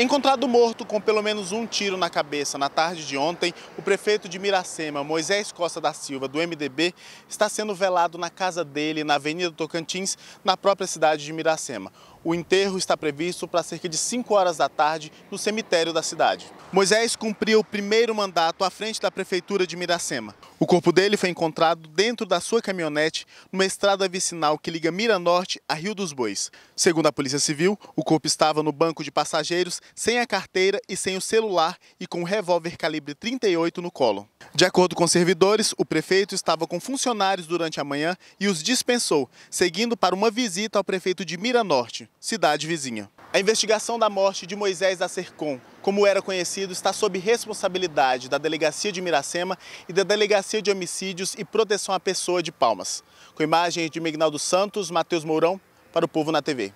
Encontrado morto com pelo menos um tiro na cabeça na tarde de ontem, o prefeito de Miracema, Moisés Costa da Silva, do MDB, está sendo velado na casa dele, na Avenida Tocantins, na própria cidade de Miracema. O enterro está previsto para cerca de 5 horas da tarde no cemitério da cidade. Moisés cumpriu o primeiro mandato à frente da prefeitura de Miracema. O corpo dele foi encontrado dentro da sua caminhonete numa estrada vicinal que liga Mira Norte a Rio dos Bois. Segundo a Polícia Civil, o corpo estava no banco de passageiros sem a carteira e sem o celular e com um revólver calibre 38 no colo. De acordo com servidores, o prefeito estava com funcionários durante a manhã e os dispensou, seguindo para uma visita ao prefeito de Miranorte, cidade vizinha. A investigação da morte de Moisés da como era conhecido, está sob responsabilidade da Delegacia de Miracema e da Delegacia de Homicídios e Proteção à Pessoa de Palmas. Com imagens de Mignaldo Santos, Matheus Mourão, para o Povo na TV.